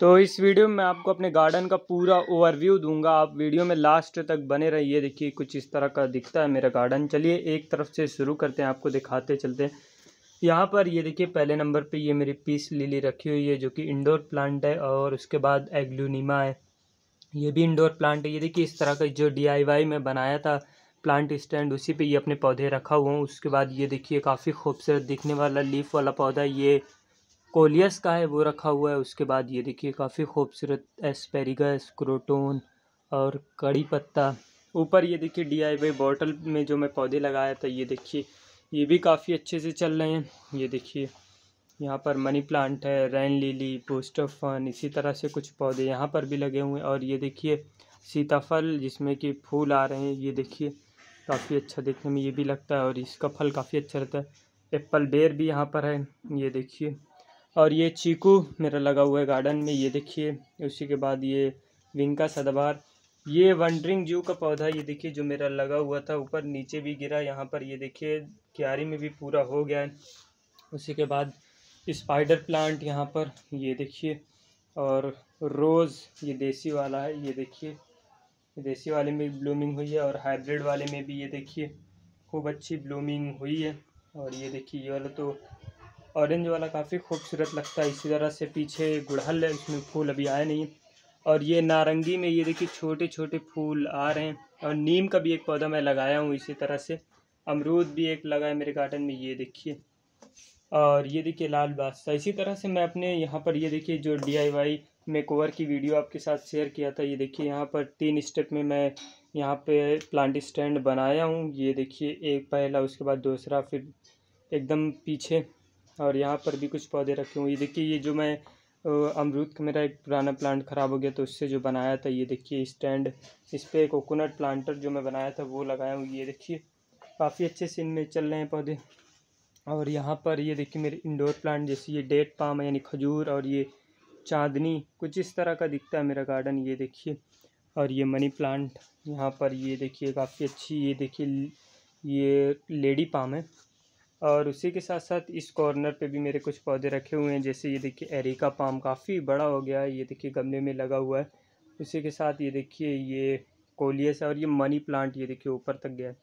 तो इस वीडियो में मैं आपको अपने गार्डन का पूरा ओवरव्यू दूंगा आप वीडियो में लास्ट तक बने रहिए देखिए कुछ इस तरह का दिखता है मेरा गार्डन चलिए एक तरफ से शुरू करते हैं आपको दिखाते चलते हैं यहाँ पर ये देखिए पहले नंबर पे ये मेरी पीस लिली रखी हुई है जो कि इंडोर प्लांट है और उसके बाद एग्लूनीमा है ये भी इंडोर प्लांट है ये देखिए इस तरह का जो डी में बनाया था प्लांट स्टैंड उसी पर ये अपने पौधे रखा हुआ हूँ उसके बाद ये देखिए काफ़ी खूबसूरत दिखने वाला लीफ वाला पौधा ये कोलियस का है वो रखा हुआ है उसके बाद ये देखिए काफ़ी खूबसूरत एस्पेरिगस क्रोटोन और कड़ी पत्ता ऊपर ये देखिए डी आई वाई बॉटल में जो मैं पौधे लगाया था ये देखिए ये भी काफ़ी अच्छे से चल रहे हैं ये देखिए यहाँ पर मनी प्लांट है रैन लिली पोस्ट फन इसी तरह से कुछ पौधे यहाँ पर भी लगे हुए हैं और ये देखिए सीताफल जिसमें कि फूल आ रहे हैं ये देखिए काफ़ी अच्छा देखने में ये भी लगता है और इसका फल काफ़ी अच्छा रहता है एप्पल बेर भी यहाँ पर है ये देखिए और ये चीकू मेरा लगा हुआ है गार्डन में ये देखिए उसी के बाद ये विंका सदाबार ये वंडरिंग जू का पौधा ये देखिए जो मेरा लगा हुआ था ऊपर नीचे भी गिरा यहाँ पर ये देखिए क्यारी में भी पूरा हो गया है उसी के बाद स्पाइडर प्लांट यहाँ पर ये देखिए और रोज़ ये देसी वाला है ये देखिए देसी वाले में ब्लूमिंग हुई है और हाइब्रिड वाले में भी ये देखिए खूब अच्छी ब्लूमिंग हुई है और ये देखिए ये वाला तो ऑरेंज वाला काफ़ी खूबसूरत लगता है इसी तरह से पीछे गुड़हल है उसमें फूल अभी आए नहीं और ये नारंगी में ये देखिए छोटे छोटे फूल आ रहे हैं और नीम का भी एक पौधा मैं लगाया हूँ इसी तरह से अमरूद भी एक लगा है मेरे गार्डन में ये देखिए और ये देखिए लाल बादशाह इसी तरह से मैं अपने यहाँ पर ये देखिए जो डी आई वाई मेकओवर की वीडियो आपके साथ शेयर किया था ये देखिए यहाँ पर तीन स्टेप में मैं यहाँ पे प्लांट स्टैंड बनाया हूँ ये देखिए एक पहला उसके बाद दूसरा फिर एकदम पीछे और यहाँ पर भी कुछ पौधे रखे हुए ये देखिए ये जो मैं अमरूद का मेरा एक पुराना प्लांट ख़राब हो गया तो उससे जो बनाया था ये देखिए स्टैंड इस पर कोकोनट प्लांटर जो मैं बनाया था वो लगाया हूँ ये देखिए काफ़ी अच्छे से इनमें चल रहे हैं पौधे और यहाँ पर ये देखिए मेरे इंडोर प्लांट जैसे ये डेट पाम यानी खजूर और ये चांदनी कुछ इस तरह का दिखता है मेरा गार्डन ये देखिए और ये मनी प्लांट यहाँ पर ये देखिए काफ़ी अच्छी ये देखिए ये लेडी पाम है और उसी के साथ साथ इस कॉर्नर पे भी मेरे कुछ पौधे रखे हुए हैं जैसे ये देखिए एरिका पाम काफ़ी बड़ा हो गया है ये देखिए गमले में लगा हुआ है उसी के साथ ये देखिए ये कोलियस है और ये मनी प्लांट ये देखिए ऊपर तक गया है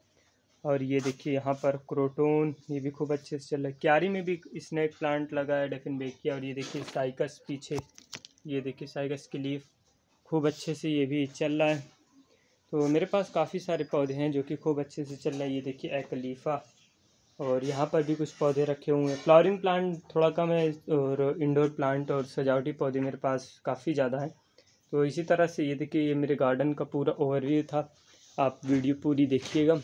और ये देखिए यहाँ पर क्रोटोन ये भी खूब अच्छे से चल रहा है क्यारी में भी स्नैक प्लांट लगा है डेफिन बेकिया और ये देखिए साइकस पीछे ये देखिए साइकस की लीफ खूब अच्छे से ये भी चल रहा है तो मेरे पास काफ़ी सारे पौधे हैं जो कि खूब अच्छे से चल रहा है ये देखिए एक लीफा और यहाँ पर भी कुछ पौधे रखे हुए हैं फ्लावरिंग प्लांट थोड़ा कम है और इंडोर प्लांट और सजावटी पौधे मेरे पास काफ़ी ज़्यादा हैं तो इसी तरह से ये देखिए ये मेरे गार्डन का पूरा ओवरव्यू था आप वीडियो पूरी देखिएगा